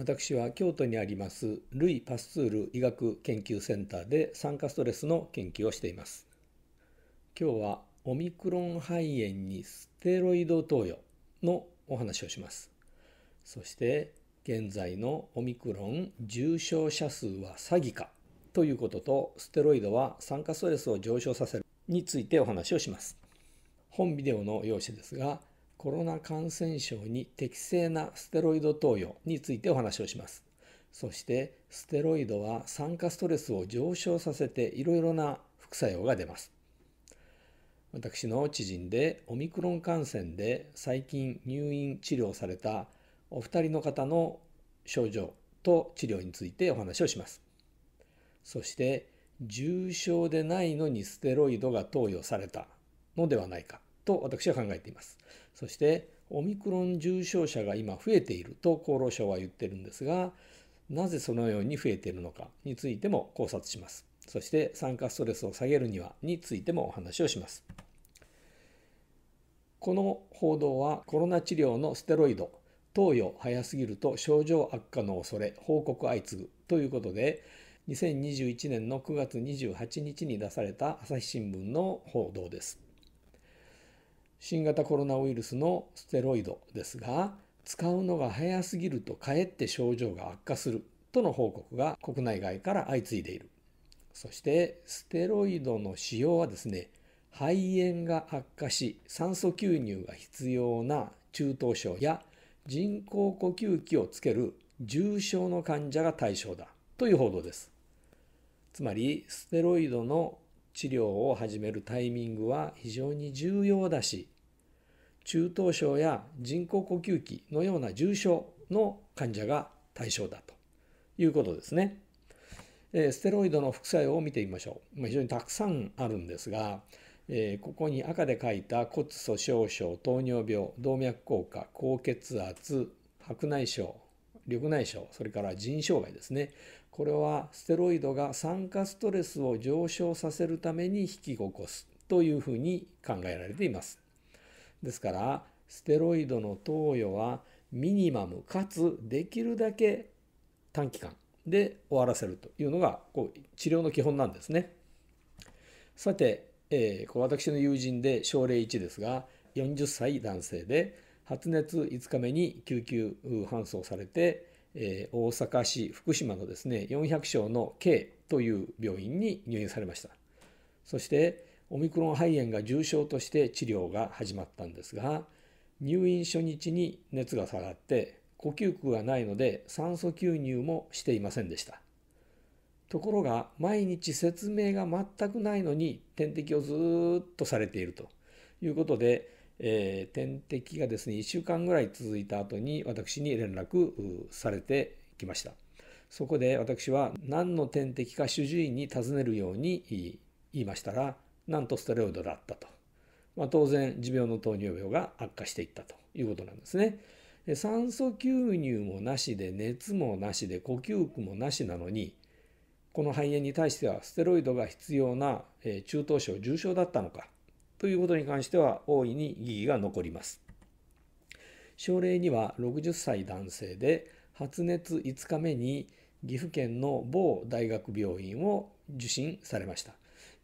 私は京都にありますルイ・パスツール医学研究センターで酸化ストレスの研究をしています。今日はオミクロン肺炎にステロイド投与のお話をします。そして現在のオミクロン重症者数は詐欺かということとステロイドは酸化ストレスを上昇させるについてお話をします。本ビデオの用紙ですがコロナ感染症に適正なステロイド投与についてお話をします。そしてステロイドは酸化ストレスを上昇させていろいろな副作用が出ます。私の知人でオミクロン感染で最近入院治療されたお二人の方の症状と治療についてお話をします。そして重症でないのにステロイドが投与されたのではないかと私は考えています。そしてオミクロン重症者が今増えていると厚労省は言ってるんですがなぜそのように増えているのかについても考察します。そして酸化ストレスを下げるにはについてもお話をします。この報道はコロナ治療のステロイド投与早すぎると症状悪化の恐れ報告相次ぐということで2021年の9月28日に出された朝日新聞の報道です。新型コロナウイルスのステロイドですが使うのが早すぎるとかえって症状が悪化するとの報告が国内外から相次いでいるそしてステロイドの使用はですね肺炎が悪化し酸素吸入が必要な中等症や人工呼吸器をつける重症の患者が対象だという報道ですつまりステロイドの治療を始めるタイミングは非常に重要だし中等症や人工呼吸器のような重症の患者が対象だということですね。えステロイドの副作用を見てみましょう。まあ、非常にたくさんあるんですが、えー、ここに赤で書いた骨粗しょう症、糖尿病、動脈硬化、高血圧、白内障、緑内障、それから腎障害ですね。これはステロイドが酸化ストレスを上昇させるために引き起こすというふうに考えられています。ですからステロイドの投与はミニマムかつできるだけ短期間で終わらせるというのがこう治療の基本なんですね。さて、えー、こ私の友人で症例1ですが40歳男性で発熱5日目に救急搬送されてえ大阪市福島のですね400床の K という病院に入院されましたそしてオミクロン肺炎が重症として治療が始まったんですが入院初日に熱が下がって呼吸苦がないので酸素吸入もしていませんでしたところが毎日説明が全くないのに点滴をずっとされているということでえー、点滴がですね、1週間ぐらい続いた後に私に連絡されてきました。そこで私は何の点滴か主治医に尋ねるように言いましたら、なんとステロイドだったと。まあ、当然、持病の糖尿病が悪化していったということなんですね。酸素吸入もなしで熱もなしで呼吸器もなしなのにこの肺炎に対してはステロイドが必要な中等症重症だったのかということに関しては大いに疑義が残ります。症例には60歳男性で発熱5日目に岐阜県の某大学病院を受診されました。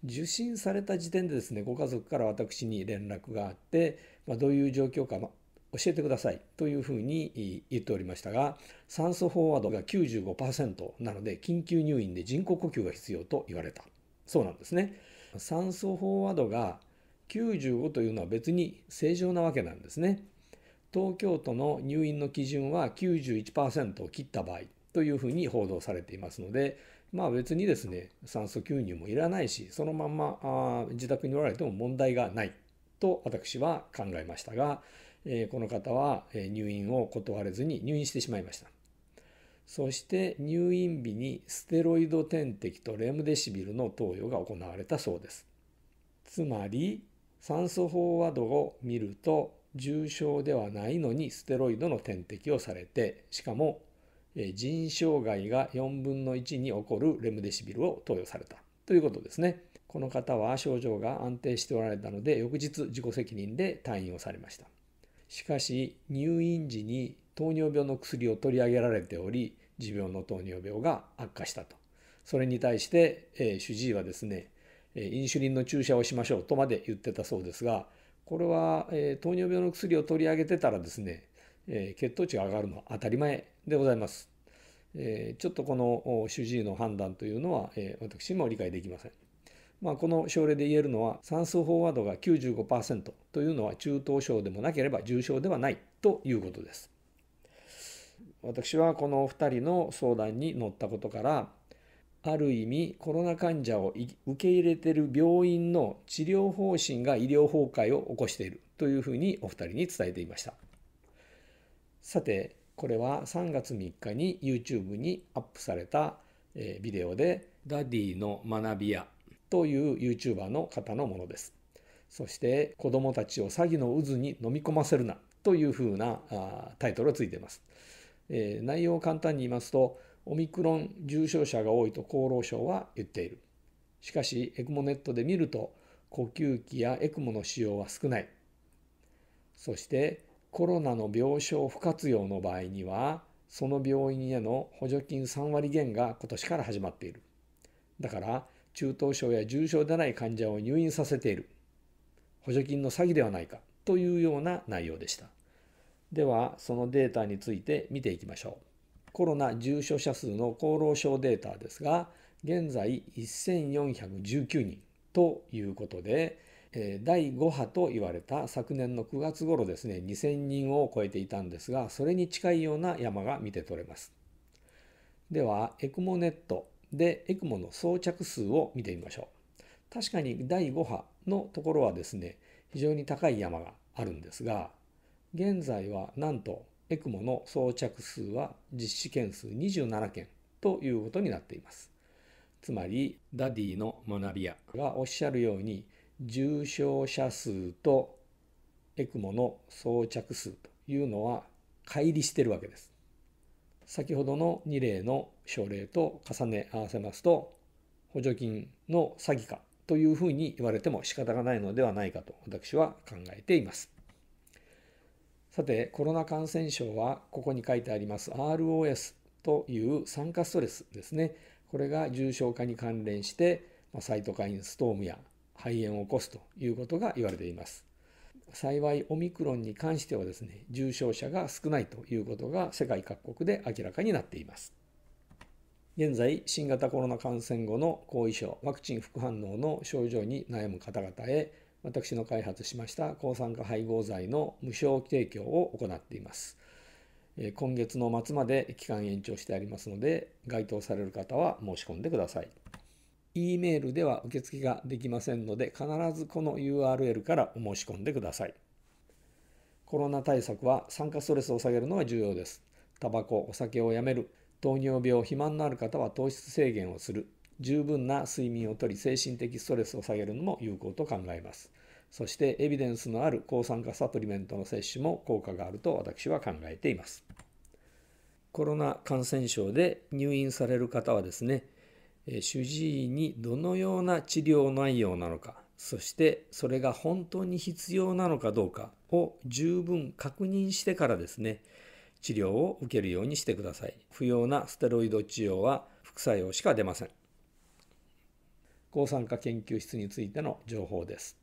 受診された時点でですね、ご家族から私に連絡があって、まあ、どういう状況か、ま、教えてくださいというふうに言っておりましたが、酸素飽和度が95%なので、緊急入院で人工呼吸が必要と言われた。そうなんですね。酸素飽和度が95というのは別に正常なわけなんですね。東京都の入院の基準は91%を切った場合というふうに報道されていますので、まあ別にですね、酸素吸入もいらないし、そのまんまあ自宅におられても問題がないと私は考えましたが、えー、この方は入院を断れずに入院してしまいました。そして入院日にステロイド点滴とレムデシビルの投与が行われたそうです。つまり酸素飽和度を見ると重症ではないのにステロイドの点滴をされてしかも腎障害が4分の1に起こるレムデシビルを投与されたということですねこの方は症状が安定しておられたので翌日自己責任で退院をされましたしかし入院時に糖尿病の薬を取り上げられており持病の糖尿病が悪化したとそれに対して、えー、主治医はですねインシュリンの注射をしましょうとまで言ってたそうですがこれは、え糖尿病の薬を取り上げてたらですね、え血糖値が上がるのは当たり前でございます。えちょっとこの主治医の判断というのは、え私も理解できません。まあ、この症例で言えるのは酸素飽和度が95%というのは中等症でもなければ重症ではないということです。私はこの2人の相談に乗ったことからある意味コロナ患者を受け入れてる病院の治療方針が医療崩壊を起こしているというふうにお二人に伝えていましたさてこれは3月3日に YouTube にアップされたビデオでダディの学び屋という YouTuber の方のものですそして子どもたちを詐欺の渦に飲み込ませるなというふうなタイトルがついています内容を簡単に言いますとオミクロン重症者が多いと厚労省は言っている。しかし、エクモネットで見ると、呼吸器やエクモの使用は少ない。そして、コロナの病床不活用の場合には、その病院への補助金3割減が今年から始まっている。だから、中等症や重症でない患者を入院させている。補助金の詐欺ではないかというような内容でした。では、そのデータについて見ていきましょう。コロナ重症者数の厚労省データですが、現在1419人ということで、第5波と言われた昨年の9月頃ですね、2000人を超えていたんですが、それに近いような山が見て取れます。では、エクモネットでエクモの装着数を見てみましょう。確かに第5波のところはですね、非常に高い山があるんですが、現在はなんとエクモの装着数は実施件数27件ということになっています。つまり、ダディの学び屋がおっしゃるように、重症者数とエクモの装着数というのは乖離しているわけです。先ほどの2例の症例と重ね合わせますと、補助金の詐欺かというふうに言われても仕方がないのではないかと私は考えています。さて、コロナ感染症は、ここに書いてあります ROS という酸化ストレスですね。これが重症化に関連して、サイトカインストームや肺炎を起こすということが言われています。幸いオミクロンに関してはですね、重症者が少ないということが世界各国で明らかになっています。現在、新型コロナ感染後の後遺症、ワクチン副反応の症状に悩む方々へ私の開発しました抗酸化配合剤の無償提供を行っています。今月の末まで期間延長してありますので、該当される方は申し込んでください。E メールでは受付ができませんので、必ずこの URL からお申し込んでください。コロナ対策は酸化ストレスを下げるのが重要です。タバコ、お酒をやめる、糖尿病、肥満のある方は糖質制限をする、十分な睡眠をとり精神的ストレスを下げるのも有効と考えます。そしてエビデンスのある抗酸化サプリメントの摂取も効果があると私は考えています。コロナ感染症で入院される方はですね、主治医にどのような治療内容なのか、そしてそれが本当に必要なのかどうかを十分確認してからですね、治療を受けるようにしてください。不要なステロイド治療は副作用しか出ません。抗酸化研究室についての情報です。